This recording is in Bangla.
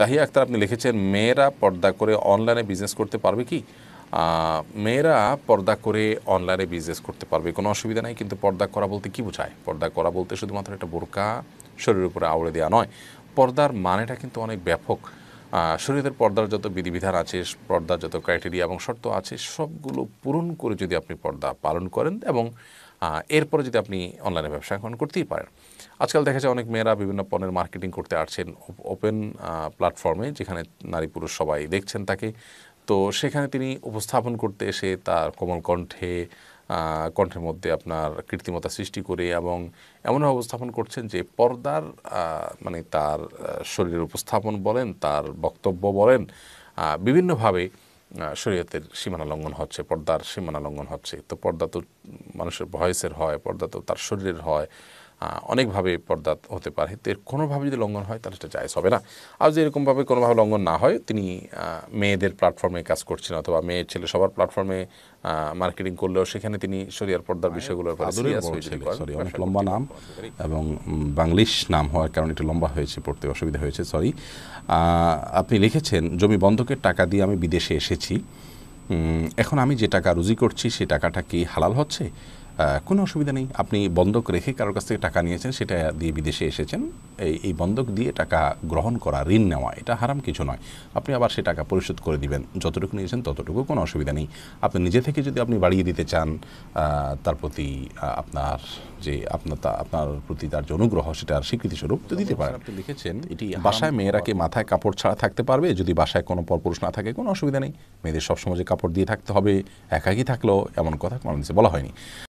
তাহিয়া আক্তার আপনি লিখেছেন মেয়েরা পর্দা করে অনলাইনে বিজনেস করতে পারবে কি মেয়েরা পর্দা করে অনলাইনে বিজনেস করতে পারবে কোনো অসুবিধা নাই কিন্তু পর্দা করা বলতে কি বোঝায় পর্দা করা বলতে শুধুমাত্র একটা বোরকা শরীরের উপরে আউড়ে দেওয়া নয় পর্দার মানেটা কিন্তু অনেক ব্যাপক শরীরের পর্দার যত বিধিবিধান আছে পর্দার যত ক্রাইটেরিয়া এবং শর্ত আছে সবগুলো পূরণ করে যদি আপনি পর্দা পালন করেন এবং এরপরে যদি আপনি অনলাইনে ব্যবসা এখন করতেই পারেন আজকাল দেখা যায় অনেক মেয়েরা বিভিন্ন পণ্যের মার্কেটিং করতে আসছেন ওপেন প্ল্যাটফর্মে যেখানে নারী পুরুষ সবাই দেখছেন তাকে তো সেখানে তিনি উপস্থাপন করতে এসে তার কোমল কণ্ঠে কণ্ঠের মধ্যে আপনার কৃত্রিমতা সৃষ্টি করে এবং এমন উপস্থাপন করছেন যে পর্দার মানে তার শরীরের উপস্থাপন বলেন তার বক্তব্য বলেন বিভিন্নভাবে শরীয়তের সীমানা লঙ্ঘন হচ্ছে পর্দার সীমানা লঙ্ঘন হচ্ছে তো পর্দা তো মানুষের ভয়েসের হয় পর্দা তো তার শরীরের হয় অনেকভাবে পর্দা হতে পারে তো এর কোনোভাবে যদি লঙ্ঘন হয় তাহলে সেটা জায়জ হবে না আর যদি এরকমভাবে কোনোভাবে লঙ্ঘন না হয় তিনি মেয়েদের প্ল্যাটফর্মে কাজ করছেন অথবা মেয়ে ছেলে সবার প্ল্যাটফর্মে মার্কেটিং করলেও সেখানে তিনি শরিয়ার পর্দার বিষয়গুলোর অনেক লম্বা নাম এবং বাংলিশ নাম হওয়ার কারণে একটু লম্বা হয়েছে পড়তে অসুবিধা হয়েছে সরি আপনি লিখেছেন জমি বন্ধকের টাকা দিয়ে আমি বিদেশে এসেছি এখন আমি যে টাকা রুজি করছি সে টাকাটা কি হালাল হচ্ছে কোনো অসুবিধা নেই আপনি বন্ধক রেখে কারোর কাছ থেকে টাকা নিয়েছেন সেটা দিয়ে বিদেশে এসেছেন এই এই বন্ধক দিয়ে টাকা গ্রহণ করা ঋণ নেওয়া এটা হারাম কিছু নয় আপনি আবার সে টাকা পরিশোধ করে দিবেন যতটুকু নিয়েছেন ততটুকু কোনো অসুবিধা নেই আপনি নিজে থেকে যদি আপনি বাড়িয়ে দিতে চান তার প্রতি আপনার যে আপনার আপনার প্রতি তার যে অনুগ্রহ সেটার স্বীকৃতিস্বরূপ তো দিতে পারেন আপনি লিখেছেন এটি বাসায় মেয়েরাকে মাথায় কাপড় ছাড়া থাকতে পারবে যদি বাসায় কোনো পরপুরুষ না থাকে কোনো অসুবিধা নেই মেয়েদের সবসময় যে কাপড় দিয়ে থাকতে হবে একাকি থাকলেও এমন কথা কোনো বলা হয়নি